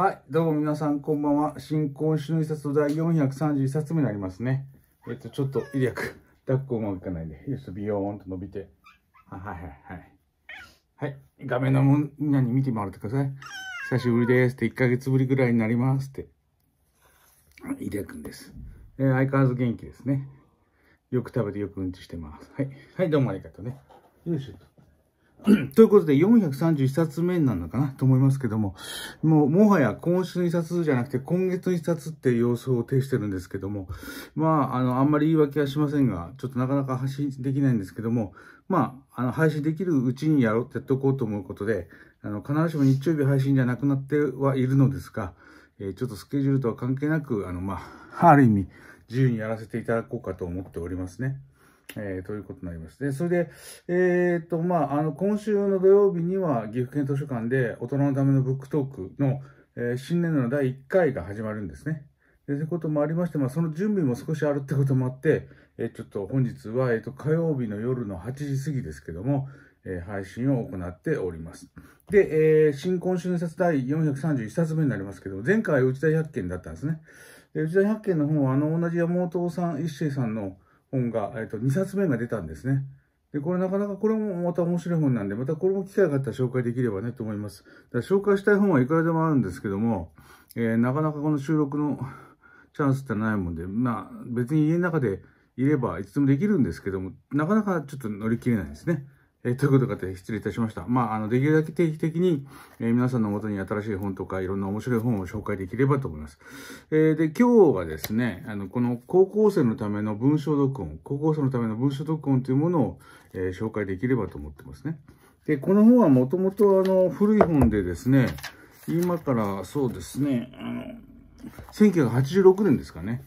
はい、どうも皆さん、こんばんは。新婚主の一冊第431冊目になりますね。えっと、ちょっと、イリアク、抱っこうまくいかないで、よし、ビヨーンと伸びて。はいはいはい。はい、画面のみんなに見てもらってください。久しぶりですって、1ヶ月ぶりぐらいになりますって。イリアくんです。えー、相変わらず元気ですね。よく食べてよくうんちしてます。はい、はい、どうもありがとうね。よいしょと。ということで、431冊目なのかなと思いますけども、もう、もはや今週の1冊じゃなくて、今月の1冊っていう様子を呈してるんですけども、まあ、あの、あんまり言い訳はしませんが、ちょっとなかなか発信できないんですけども、まあ、あの、配信できるうちにやろうってやっとこうと思うことで、あの、必ずしも日曜日配信じゃなくなってはいるのですが、えー、ちょっとスケジュールとは関係なく、あの、まあ、ある意味、自由にやらせていただこうかと思っておりますね。えー、ということになります。で、それで、えー、っと、まあ、あの、今週の土曜日には岐阜県図書館で大人のためのブックトークの、えー、新年度の第1回が始まるんですね。で、ということもありまして、まあ、その準備も少しあるってこともあって、えー、ちょっと本日は、えっと、火曜日の夜の8時過ぎですけども、え配信を行っております。で、えー、新婚春節第431冊目になりますけども、前回内田百件だったんですね。で、内田百件の本は、あの、同じ山本さん、一生さんの、本が、えっと、2冊目が出たんですね。で、これなかなかこれもまた面白い本なんで、またこれも機会があったら紹介できればねと思います。だから紹介したい本はいくらでもあるんですけども、えー、なかなかこの収録の チャンスってないもんで、まあ別に家の中でいればいつでもできるんですけども、なかなかちょっと乗り切れないですね。えー、ということで失礼いたしました。まあ、あの、できるだけ定期的に、えー、皆さんのもとに新しい本とかいろんな面白い本を紹介できればと思います。えー、で、今日はですね、あの、この高校生のための文章読音、高校生のための文章読音というものを、え紹介できればと思ってますね。で、この本はもともとあの、古い本でですね、今からそうですね、あの、1986年ですかね。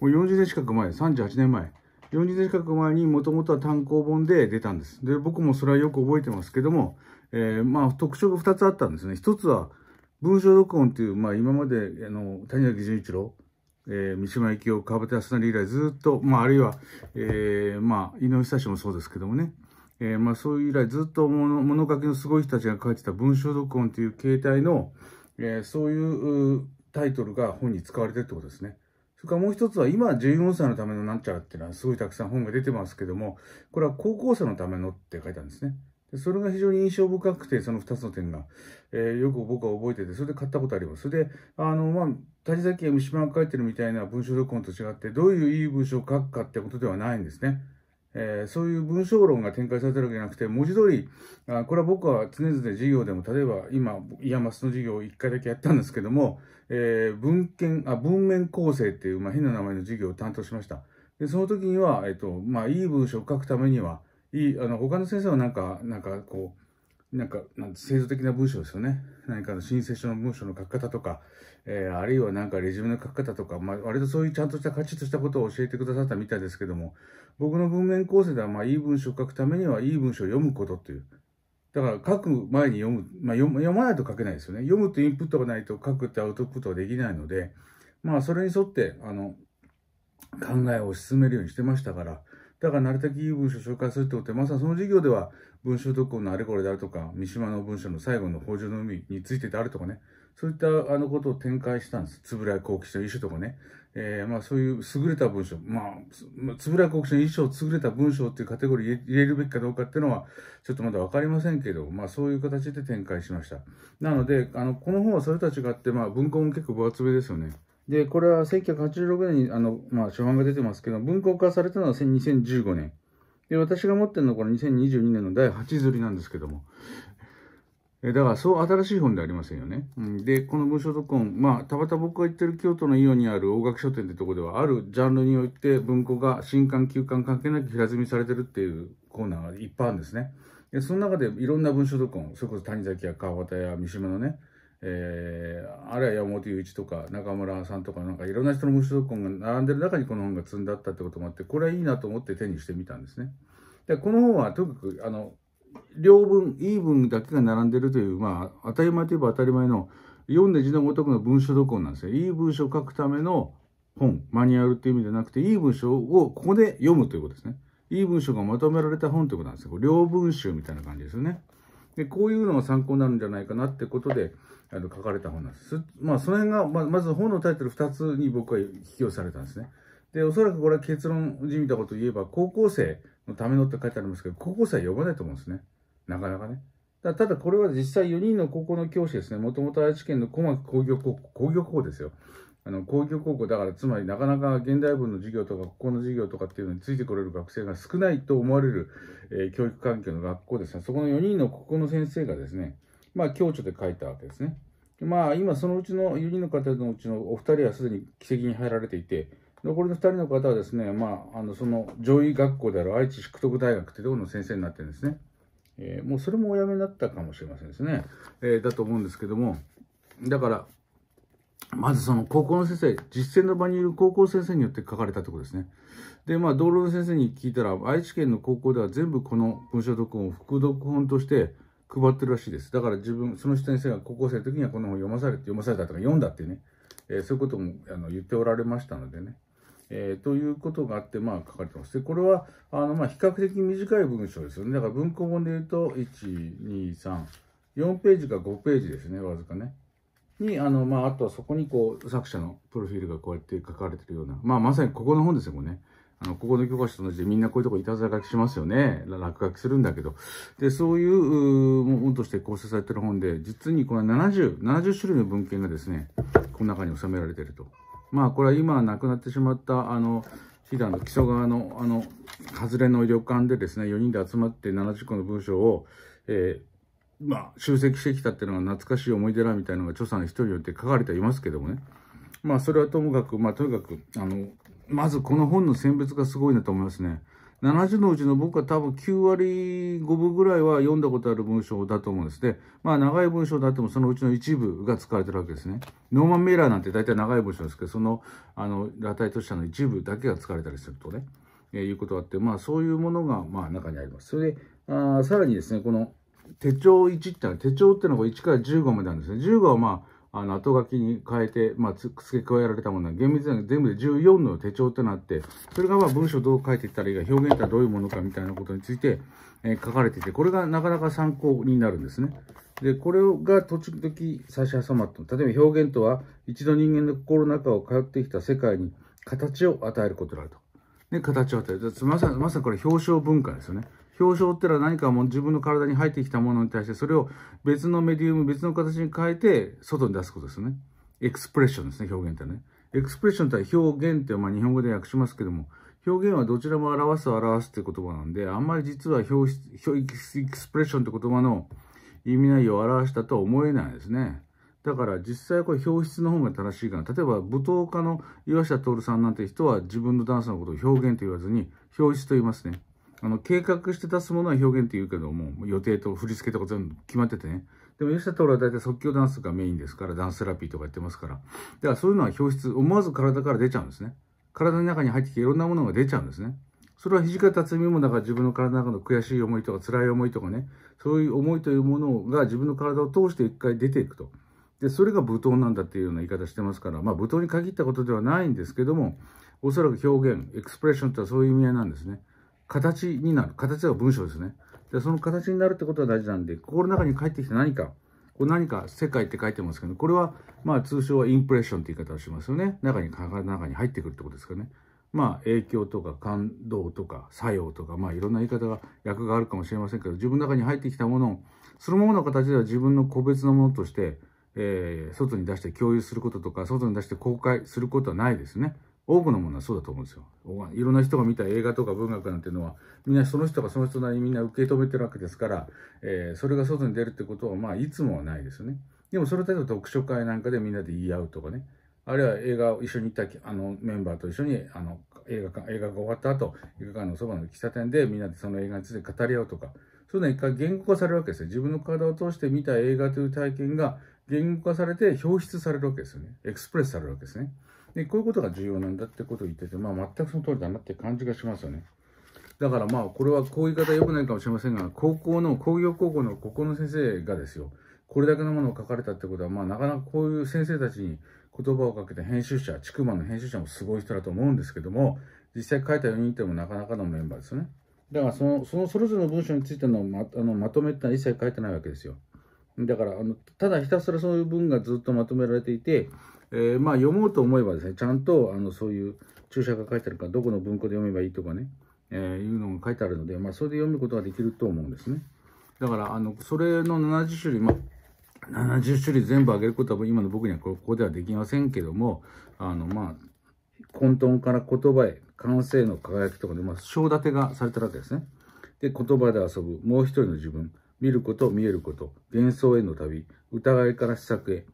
もう40年近く前、38年前。40年近く前にもともとは単行本で出たんです。で、僕もそれはよく覚えてますけども、えー、まあ特徴が2つあったんですね。1つは文章録音っていう、まあ今まで、あの、谷崎潤一郎、えー、三島由紀夫、川端康成以来ずっと、まああるいは、えー、まあ井上久志もそうですけどもね、えー、まあそういう以来ずっと物物書きのすごい人たちが書いてた文章録音っていう形態の、えー、そういうタイトルが本に使われてるってことですね。それからもう一つは、今14歳のためのなんちゃらっていうのはすごいたくさん本が出てますけども、これは高校生のためのって書いたんですね。でそれが非常に印象深くて、その2つの点が、えー、よく僕は覚えてて、それで買ったことあります。それで、あの、まあ、谷崎や三島が書いてるみたいな文章読本と違って、どういういい文章を書くかってことではないんですね。えー、そういう文章論が展開されてるわけじゃなくて、文字通り、あこれは僕は常々授業でも、例えば今、イヤマスの授業を1回だけやったんですけども、えー、文献、あ、文面構成っていう、まあ、変な名前の授業を担当しました。で、その時には、えっ、と、まあ、いい文章を書くためには、いい、あの、他の先生はなんか、なんかこう、なんか、なん制度的な文章ですよね。何かの申請書の文章の書き方とか、えー、あるいはなんかレジュメの書き方とか、まあ、割とそういうちゃんとしたカチッとしたことを教えてくださったみたいですけども、僕の文面構成では、まあ、いい文章を書くためには、いい文章を読むことっていう。だから、書く前に読む、まあ読、読まないと書けないですよね。読むとインプットがないと書くってアウトプットはできないので、まあ、それに沿って、あの、考えを進めるようにしてましたから、だからなるたけいい文章を紹介するってことで、まさにその授業では、文章特攻のあれこれであるとか、三島の文章の最後の北条の海についてであるとかね、そういったあのことを展開したんです。つぶらや幸吉の遺書とかね。えー、まあそういう優れた文章、まあ、つぶらや幸吉の遺書を優れた文章っていうカテゴリー入れるべきかどうかっていうのは、ちょっとまだわかりませんけど、まあそういう形で展開しました。なので、あの、この本はそれと違って、まあ文庫も結構分厚めですよね。で、これは1986年に、あの、まあ初版が出てますけど、文庫化されたのは2015年。で、私が持ってるのはこの2022年の第8釣りなんですけども。えだから、そう新しい本ではありませんよね。うん、で、この文章読本、まあ、たまた僕が行ってる京都のイオンにある大垣書店ってとこでは、あるジャンルにおいて文庫が新刊、旧刊関係なく平積みされてるっていうコーナーがいっぱいあるんですね。で、その中でいろんな文章読本、それこそ谷崎や川端や三島のね、えー、あるいは山本雄一とか中村さんとかなんかいろんな人の無所属本が並んでる中にこの本が積んだったってこともあってこれはいいなと思って手にしてみたんですね。でこの本はとにかくあの両文いい文だけが並んでるというまあ当たり前といえば当たり前の読んで字のごとくの文書読本なんですよ。いい文章を書くための本マニュアルっていう意味じゃなくていい文章をここで読むということですね。いい文章がまとめられた本ということなんですよ。両文集みたいな感じですよね。でこういうのが参考になるんじゃないかなってことであの書かれた本なんです。まあ、その辺が、ままず本のタイトル2つに僕は引き寄されたんですね。で、おそらくこれは結論じみたことを言えば、高校生のためのって書いてありますけど、高校生は読まないと思うんですね。なかなかね。だただこれは実際4人の高校の教師ですね、もともと愛知県の小牧工業高校、工業高校ですよ。あの工業高校だからつまりなかなか現代文の授業とか国語の授業とかっていうのについてこれる学生が少ないと思われる、えー、教育環境の学校ですがそこの4人の国語の先生がですねまあ共著で書いたわけですねまあ今そのうちの4人の方のうちのお二人はすでに奇跡に入られていて残りの2人の方はですね、まあ、あのその上位学校である愛知淑徳大学ていうところの先生になってるんですね、えー、もうそれもお辞めになったかもしれませんですね、えー、だと思うんですけどもだからまずその高校の先生、実践の場にいる高校先生によって書かれたってことですね。で、まあ、道路の先生に聞いたら、愛知県の高校では全部この文章読本を副読本として配ってるらしいです。だから自分、その先生が高校生の時にはこの本読まされて、読まされたとか読んだってね、えー、そういうこともあの言っておられましたのでね。えー、ということがあって、まあ、書かれてます。で、これは、あの、まあ、比較的短い文章ですよね。だから文庫本で言うと、1、2、3、4ページか5ページですね、わずかね。に、あの、まあ、あとはそこにこう、作者のプロフィールがこうやって書かれてるような、まあ、まさにここの本ですよ、ね。あの、ここの教科書と同じでみんなこういうとこいたずら書きしますよね。落書きするんだけど。で、そういう、本として構成されてる本で、実にこれ70、70種類の文献がですね、この中に収められてると。まあ、これは今亡くなってしまった、あの、飛騨の木曽川の、あの、外れの旅館でですね、4人で集まって70個の文章を、えーまあ、集積してきたっていうのは懐かしい思い出だみたいなのが著さん一人によって書かれてはいますけどもね。まあ、それはともかく、まあ、とにかく、あの、まずこの本の選別がすごいなと思いますね。70のうちの僕は多分9割5分ぐらいは読んだことある文章だと思うんですね。まあ長い文章であってもそのうちの一部が使われてるわけですね。ノーマン・メーラーなんて大体長い文章ですけど、その、あの、裸体としたの一部だけが使われたりするとね、えー、いうことがあって、まあそういうものが、まあ中にあります。それで、あさらにですね、この、手帳1ってのは、手帳っていうのが1から15まであるんですね。15はまあ、あの、後書きに変えて、まあ、付け加えられたものは、厳密に全部で14の手帳となって、それがまあ、文章どう書いていったらいいか、表現とはどういうものかみたいなことについて、えー、書かれていて、これがなかなか参考になるんですね。で、これが時々差し挟まった。例えば表現とは、一度人間の心の中を通ってきた世界に形を与えることであると。ね、形を与える。まさに、まさにこれ表彰文化ですよね。表彰ってのは何かもう自分の体に入ってきたものに対してそれを別のメディウム、別の形に変えて外に出すことですね。エクスプレッションですね、表現ってね。エクスプレッションって表現ってまあ日本語で訳しますけども、表現はどちらも表す表すって言葉なんで、あんまり実は表エクスプレッションって言葉の意味内容を表したとは思えないですね。だから実際これ表出の方が正しいかな。例えば舞踏家の岩下徹さんなんて人は自分のダンスのことを表現と言わずに表出と言いますね。あの、計画して出すものは表現って言うけども、予定と振り付けとか全部決まっててね。でも吉田徹は大体即興ダンスがメインですから、ダンスセラピーとかやってますから。だからそういうのは表出、思わず体から出ちゃうんですね。体の中に入ってきていろんなものが出ちゃうんですね。それは土方辰巳もだから自分の体の中の悔しい思いとか辛い思いとかね、そういう思いというものが自分の体を通して一回出ていくと。で、それが舞踏なんだっていうような言い方してますから、まあ舞踏に限ったことではないんですけども、おそらく表現、エクスプレッションってはそういう意味合いなんですね。形になる。形は文章ですね。で、その形になるってことは大事なんで、心の中に帰ってきた何か、こ何か世界って書いてますけど、これは、まあ通称はインプレッションって言い方をしますよね。中に、体の中に入ってくるってことですかね。まあ影響とか感動とか作用とか、まあいろんな言い方が、役があるかもしれませんけど、自分の中に入ってきたものを、そのままの形では自分の個別のものとして、えー、外に出して共有することとか、外に出して公開することはないですね。多くのものはそうだと思うんですよ。いろんな人が見た映画とか文学なんていうのは、みんなその人がその人なりにみんな受け止めてるわけですから、えー、それが外に出るってことは、まあ、いつもはないですよね。でも、それ例えば読書会なんかでみんなで言い合うとかね。あるいは映画を一緒に行ったあのメンバーと一緒にあの映画館、映画が終わった後、映画館のそばの喫茶店でみんなでその映画について語り合うとか、そういうのは一回言語化されるわけですよ。自分の体を通して見た映画という体験が言語化されて表出されるわけですよね。エクスプレスされるわけですね。で、こういうことが重要なんだってことを言ってて、まあ全くその通りだなって感じがしますよね。だからまあ、これはこういう言い方良くないかもしれませんが、高校の、工業高校のここの先生がですよ、これだけのものを書かれたってことは、まあなかなかこういう先生たちに言葉をかけて編集者、畜馬の編集者もすごい人だと思うんですけども、実際書いた4人ってもなかなかのメンバーですよね。だからその、そのそれぞれの文章についてのまあのまとめってのは一切書いてないわけですよ。だからあのただひたすらそういう文がずっとまとめられていて、えー、まあ読もうと思えばですねちゃんとあのそういう注釈が書いてあるからどこの文庫で読めばいいとかね、えー、いうのが書いてあるので、まあ、それで読むことができると思うんですねだからあのそれの70種類、まあ、70種類全部あげることは今の僕にはここではできませんけどもあのまあ混沌から言葉へ感性の輝きとかで、まあ、章立てがされてるわけですねで言葉で遊ぶもう一人の自分見ること、見えること、幻想への旅、疑いから思索へ、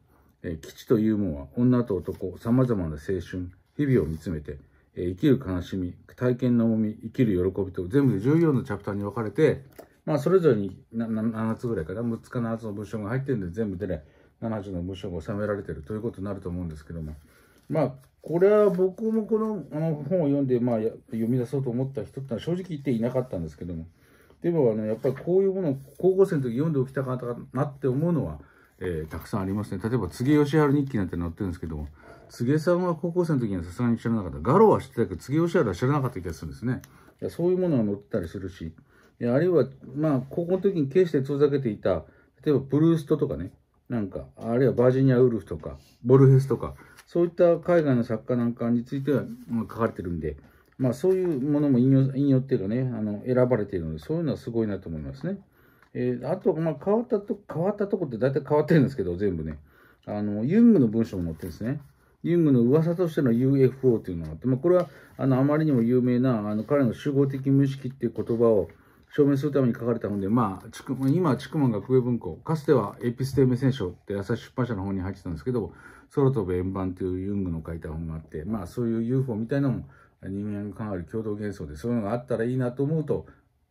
え基地というもんは女と男、さまざまな青春、日々を見つめて、え生きる悲しみ、体験の重み、生きる喜びと、全部で14のチャプターに分かれて、まあ、それぞれに7つぐらいかな、6つか7つの文章が入ってるんで、全部でね、70の文章が収められてるということになると思うんですけども、まあ、これは僕もこのあの本を読んで、まあ、読み出そうと思った人ってのは正直言っていなかったんですけども、でもあのやっぱりこういうものを高校生の時読んでおきたかったなって思うのは、えー、たくさんありますね例えば柘義治日記なんて載ってるんですけども柘植さんは高校生の時にはさすがに知らなかったガロは知ってたけど柘義治は知らなかった気がするんですねそういうものが載ってたりするしあるいはまあ高校の時に決しで遠ざけていた例えばブルーストとかねなんかあるいはバージニア・ウルフとかボルヘスとかそういった海外の作家なんかについては書かれてるんで。まあ、そういうものも引用引用っていうかね、あの選ばれているので、そういうのはすごいなと思いますね。えー、あと、まあ、変わったと、変わったとこって大体変わってるんですけど、全部ね。あの、ユングの文章も載ってるんですね。ユングの噂としての UFO というのがあって、まあ、これはあのあまりにも有名なあの彼の集合的無意識っていう言葉を証明するために書かれた本で、まあ、今は筑満学芸文庫、かつてはエピステム戦書って朝日出版社の本に入ってたんですけど、空飛ぶ円盤というユングの書いた本があって、まあそういう UFO みたいなのも人間がわり、る共同幻想でそういうのがあったらいいなと思うと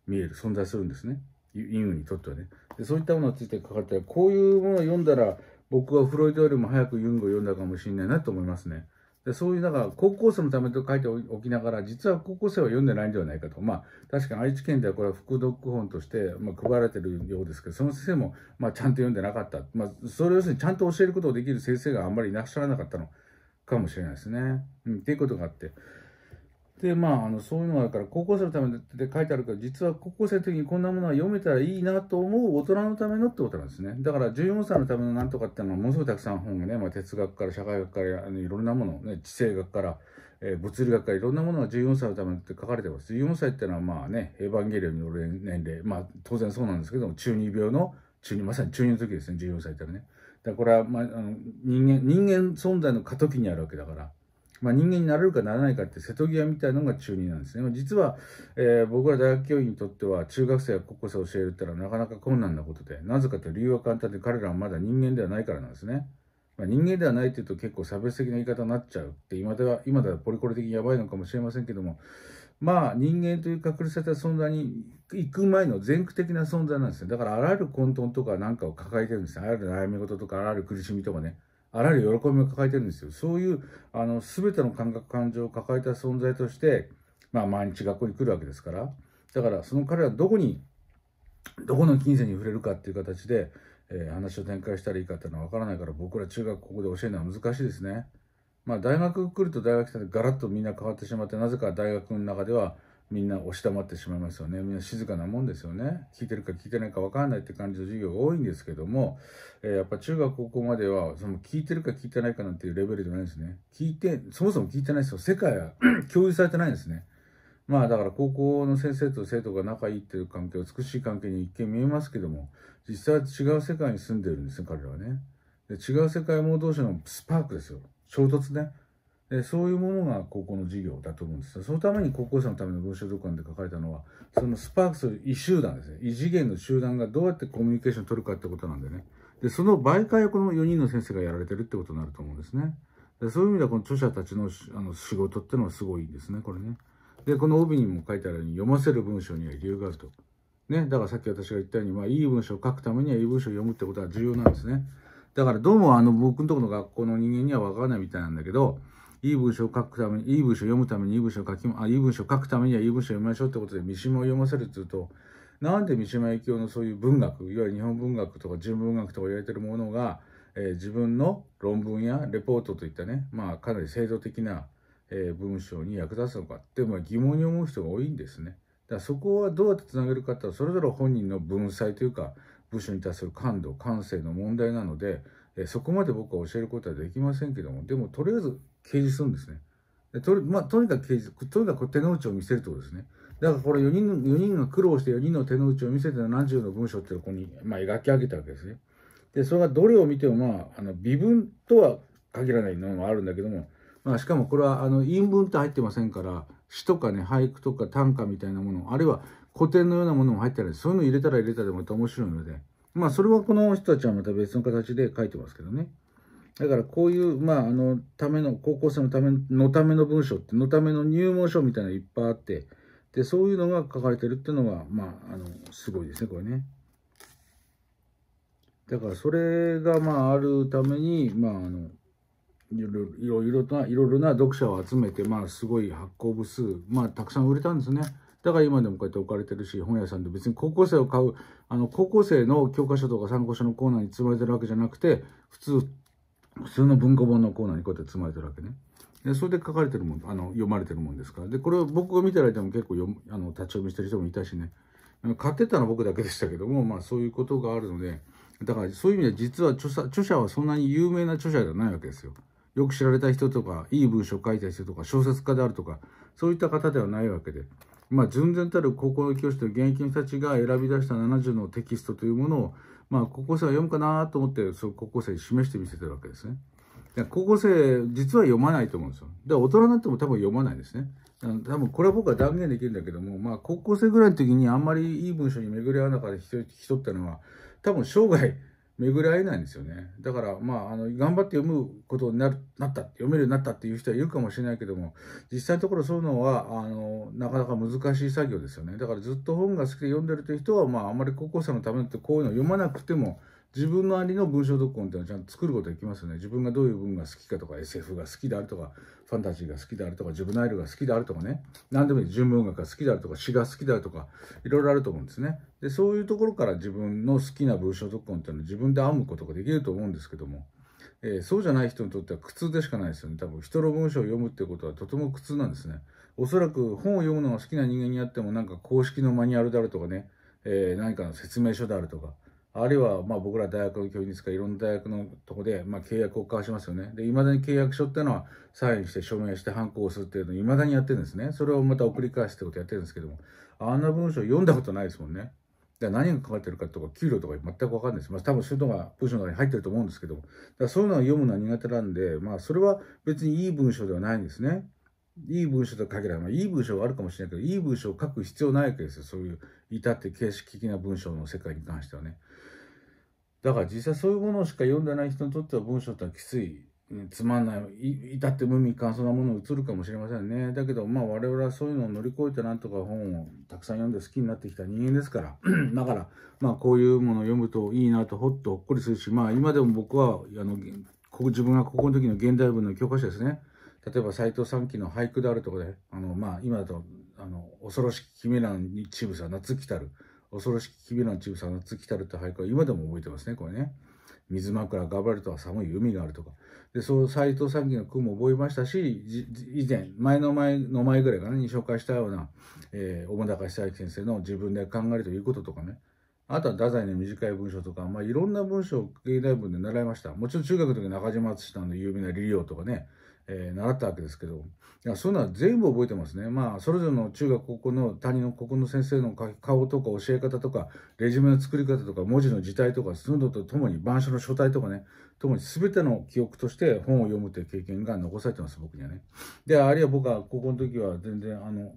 見える存在するんですねユンにとってはねでそういったものについて書かれてこういうものを読んだら僕はフロイドよりも早くユングを読んだかもしれないなと思いますねでそういうだから高校生のためと書いておきながら実は高校生は読んでないんではないかとまあ確かに愛知県ではこれは副読本として、まあ、配られてるようですけどその先生も、まあ、ちゃんと読んでなかった、まあ、それ要するにちゃんと教えることをできる先生があんまりいらっしゃらなかったのかもしれないですね。うん、っていうことがあって。で、まあ、あのそういうのがあるから、高校生のためって書いてあるから実は高校生の時にこんなものは読めたらいいなと思う大人のためのってことなんですね。だから、14歳のためのなんとかっていうのは、ものすごいたくさん本がね、まあ、哲学から社会学からあのいろんなもの、ね、地政学から、えー、物理学からいろんなものが14歳のためって書かれてます。14歳っていうのは、まあね、エヴァンゲリオンによる年齢、まあ、当然そうなんですけども、中二病の、中二、まさに中二の時ですね、14歳ってのはね。だからこれは、まあ、あの人間、人間存在の過渡期にあるわけだから。まあ、人間になれるかならないかって瀬戸際みたいのが中2なんですね。実は、えー、僕ら大学教員にとっては中学生や高校生を教えるってのはなかなか困難なことで、なぜかという理由は簡単で彼らはまだ人間ではないからなんですね。まあ、人間ではないっていうと結構差別的な言い方になっちゃうって今では、今ではポリコレ的にやばいのかもしれませんけども、まあ人間という隠された存在に行く前の全区的な存在なんですね。だからあらゆる混沌とかなんかを抱えてるんですね。あらゆる悩み事とかあらゆる苦しみとかね。あらゆる喜びを抱えてるんですよ。そういう、あの、全ての感覚、感情を抱えた存在として、まあ、毎日学校に来るわけですから。だから、その彼らどこに、どこの金銭に触れるかっていう形で、えー、話を展開したらいいかっていうのは分からないから、僕ら中学ここで教えるのは難しいですね。まあ、大学来ると大学生でガラッとみんな変わってしまって、なぜか大学の中では、みんな押し黙ってしまいますよね。みんな静かなもんですよね。聞いてるか聞いてないか分かんないって感じの授業多いんですけども、えー、やっぱ中学高校までは、その聞いてるか聞いてないかなんていうレベルじゃないですね。聞いて、そもそも聞いてないですよ。世界は 共有されてないんですね。まあだから高校の先生と生徒が仲いいっていう関係は美しい関係に一見見えますけども、実際は違う世界に住んでるんですね、彼らはね。で違う世界も同士のスパークですよ。衝突ね。えそういうものが高校の授業だと思うんですそのために高校生のための文章読官で書かれたのはそのスパークスる異集団ですね異次元の集団がどうやってコミュニケーションを取るかってことなんでねでその媒介をこの4人の先生がやられてるってことになると思うんですねでそういう意味ではこの著者たちのあの仕事っていうのはすごいですねこれねでこの帯にも書いてあるように読ませる文章には理由があるとね、だからさっき私が言ったように、まあ、いい文章を書くためにはいい文章を読むってことは重要なんですね。だからどうもあの僕のところの学校の人間には分からないみたいなんだけど、いい文章を書くために、いい文章を読むために、いい文章を書き、あ、いい文章を書くためには、いい文章を読みましょうってことで、三島を読ませるっていうと、なんで三島由紀夫のそういう文学、いわゆる日本文学とか純文学とか言われてるものが、えー、自分の論文やレポートといったね、まあ、かなり制度的な、えー、文章に役立つのかって、まあ、疑問に思う人が多いんですね。だからそこはどうやってつなげるかってそれぞれ本人の文才というか文章に対する感度感性の問題なので、えー、そこまで僕は教えることはできませんけどもでもとりあえず掲示するんですね。でと,、まあ、とにかく掲示、とにかく手の内を見せるってことですね。だからこれ4人の、4人が苦労して4人の手の内を見せて何十の文章っていうここに、まあ、描き上げたわけですね。で、それがどれを見ても、まあ、あの、微分とは限らないのもあるんだけども、まあ、しかもこれは、あの、陰文って入ってませんから、詩とかね、俳句とか短歌みたいなもの、あるいは古典のようなものも入ってないそういうの入れたら入れたでまた面白いので、まあ、それはこの人たちはまた別の形で書いてますけどね。だからこういう、まあ、あの、ための、高校生のためのための文章って、のための入門書みたいなのいっぱいあって、で、そういうのが書かれてるっていうのが、まあ、あの、すごいですね、これね。だからそれが、まあ、あるために、まあ、あの、いろいろな、いろいろな読者を集めて、まあ、すごい発行部数、まあ、たくさん売れたんですね。だから今でもこうやって置かれてるし、本屋さんで別に高校生を買う、あの、高校生の教科書とか参考書のコーナーに積まれてるわけじゃなくて、普通、普通の文庫本のコーナーにこうやって積まれてるわけね。でそれで書かれてるもん、あの、読まれてるもんですから。で、これを僕が見てる間も結構読あの、立ち読みしてる人もいたしね。買ってたのは僕だけでしたけども、まあそういうことがあるので、だからそういう意味で実は著者、著者はそんなに有名な著者じゃないわけですよ。よく知られた人とか、いい文章を書いた人とか、小説家であるとか、そういった方ではないわけで。まあ、純然たる高校の教師と現役の人たちが選び出した70のテキストというものを、まあ、高校生は読むかなと思ってそ高校生に示してみせてるわけですね。高校生実は読まないと思うんですよ。で大人になっても多分読まないですね。多分これは僕は断言できるんだけども、まあ、高校生ぐらいの時にあんまりいい文章に巡り合わなかった人ってのは多分生涯巡り合えないんですよね。だから、まあ、あの、頑張って読むことになる、なった、読めるようになったっていう人はいるかもしれないけども、実際のところそういうのは、あの、なかなか難しい作業ですよね。だからずっと本が好きで読んでるという人は、まあ、あんまり高校生のためってこういうのを読まなくても自分のありの文章読本っていうのはちゃんと作ることできますよね自分がどういう文が好きかとか SF が好きであるとかファンタジーが好きであるとか自分のアイドルが好きであるとかね何でもいい純文学が好きであるとか詩が好きであるとかいろいろあると思うんですねでそういうところから自分の好きな文章読本っていうのは自分で編むことができると思うんですけども、えー、そうじゃない人にとっては苦痛でしかないですよね多分人の文章を読むっていうことはとても苦痛なんですねおそらく本を読むのが好きな人間にあってもなんか公式のマニュアルであるとかね、えー、何かの説明書であるとかあるいはまあ僕ら大学の教員ですからいろんな大学のとこでまあ契約を交わしますよね。で、いまだに契約書っていうのはサインして署名してハ行をすすっていうのをいまだにやってるんですね。それをまた送り返すってことやってるんですけども、あんな文章読んだことないですもんね。で何が書かれてるかとか給料とか全くわかんないです。まあ、多分そういうのが文章の中に入ってると思うんですけども、だそういうのは読むのは苦手なんで、まあそれは別にいい文章ではないんですね。いい文章と書けない。まあ、いい文章はあるかもしれないけど、いい文章を書く必要ないわけですよ。そういう、至って形式的な文章の世界に関してはね。だから実際そういうものしか読んでない人にとっては文章ってのはきつい、つまんない、い至って無味乾燥なもの映るかもしれませんね。だけど、まあ我々はそういうのを乗り越えてなんとか本をたくさん読んで好きになってきた人間ですから。だから、まあこういうものを読むといいなとほっとほっこりするし、まあ今でも僕は、あの、自分がここの時の現代文の教科書ですね。例えば斎藤三期の俳句であるとかで、あの、まあ今だと、あの、恐ろしき君らにチブさ、夏来たる。恐ろしき日々の千さの月たるって俳句は今でも覚えてますね、これね。水枕がばるとは寒い海があるとか。で、そう斎藤三きの句も覚えましたし、以前、前の前の前ぐらいかな、に紹介したような、えー、小高久明先生の自分で考えるということとかね。あとは太宰の短い文章とか、まあ、いろんな文章を芸大文で習いました。もちろん中学の時中島敦さんの有名な理量とかね、えー、習ったわけですけどいやそういうのは全部覚えてますねまあそれぞれの中学高校の担任のここの先生の顔とか教え方とかレジュメの作り方とか文字の字体とかそのとともに板書の書体とかねともに全ての記憶として本を読むという経験が残されてます僕にはね。であるいは僕は高校の時は全然あの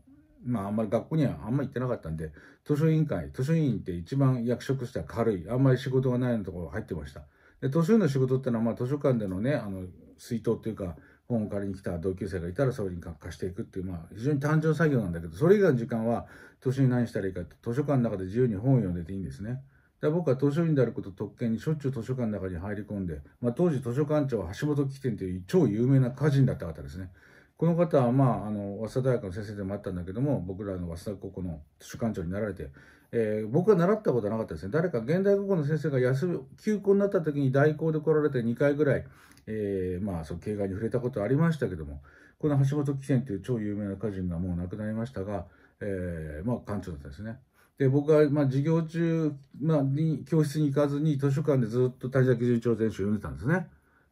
まあ、あんまり学校にはあんまり行ってなかったんで、図書委員会、図書委員って一番役職としては軽い、あんまり仕事がないようなところ入ってました。で、図書委員の仕事ってのは、まあ、図書館でのね、あの、水筒っていうか、本を借りに来た同級生がいたらそれに貸していくっていう、まあ、非常に単純作業なんだけど、それ以外の時間は、図書に何したらいいかって、図書館の中で自由に本を読んでていいんですね。ら、僕は図書院であること特権にしょっちゅう図書館の中に入り込んで、まあ、当時図書館長は橋本貴典という超有名な歌人だった方ですね。この方は、まあ、あの、早稲田大学の先生でもあったんだけども、僕らの早稲田高校の図書館長になられて、えー、僕は習ったことはなかったですね。誰か現代国語の先生が休み、休校になった時に代行で来られて2回ぐらい、えー、まあ、そう、形骸に触れたことありましたけども、この橋本貴泉という超有名な歌人がもう亡くなりましたが、えー、まあ、館長だったですね。で、僕は、まあ、授業中、まあ、に、教室に行かずに図書館でずっと谷崎順調全集読んでたんですね。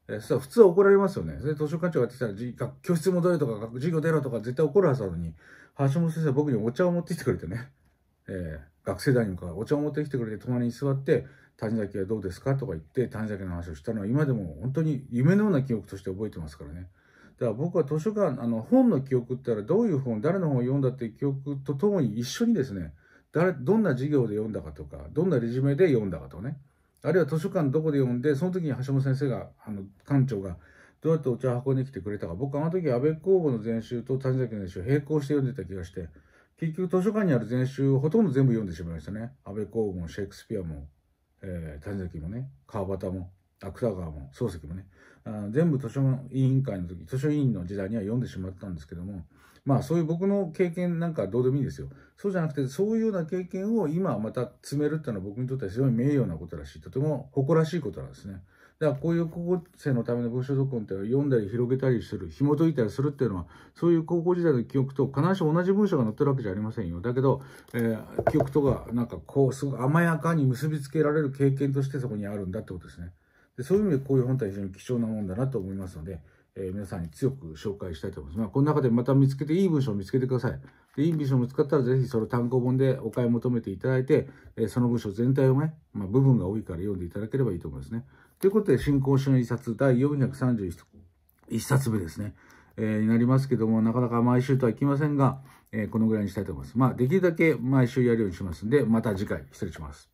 えー、そ普通は怒られますよね。それ図書館長がやってきたら、教室戻れとか、授業出ろとか絶対怒るはずなのに、橋本先生は僕にお茶を持ってきてくれてね。えー学生代にかお茶を持ってきてくれて隣に座って「谷崎はどうですか?」とか言って谷崎の話をしたのは今でも本当に夢のような記憶として覚えてますからね。だから僕は図書館あの本の記憶って言ったらどういう本誰の本を読んだっていう記憶とともに一緒にですね誰どんな授業で読んだかとかどんなレジュメで読んだかとねあるいは図書館どこで読んでその時に橋本先生があの館長がどうやってお茶を運んできてくれたか僕あの時安倍公房の全集と谷崎の全集並行して読んでた気がして結局図書館にある全集ほとんど全部読んでしまいましたね。安倍公もシェイクスピアも、えー、谷崎もね、川端も、芥川も、漱石もねあ、全部図書委員会の時、図書委員の時代には読んでしまったんですけども、まあそういう僕の経験なんかどうでもいいんですよ。そうじゃなくて、そういうような経験を今また詰めるっていうのは僕にとっては非常に名誉なことだし、とても誇らしいことなんですね。だからこういう高校生のための文章録音って読んだり広げたりする、紐解いたりするっていうのは、そういう高校時代の記憶と必ずし同じ文章が載ってるわけじゃありませんよ。だけど、えー、記憶とか、なんかこう、すご甘やかに結びつけられる経験としてそこにあるんだってことですね。でそういう意味でこういう本体は非常に貴重なもんだなと思いますので、えー、皆さんに強く紹介したいと思います。まあ、この中でまた見つけて、いい文章を見つけてください。で、いい文章見つかったら、ぜひその単行本でお買い求めていただいて、えー、その文章全体をね、まあ、部分が多いから読んでいただければいいと思いますね。ということで、新興書の一冊第431冊目ですね、えー、になりますけども、なかなか毎週とはいきませんが、えー、このぐらいにしたいと思います。まあ、できるだけ毎週やるようにしますんで、また次回、失礼します。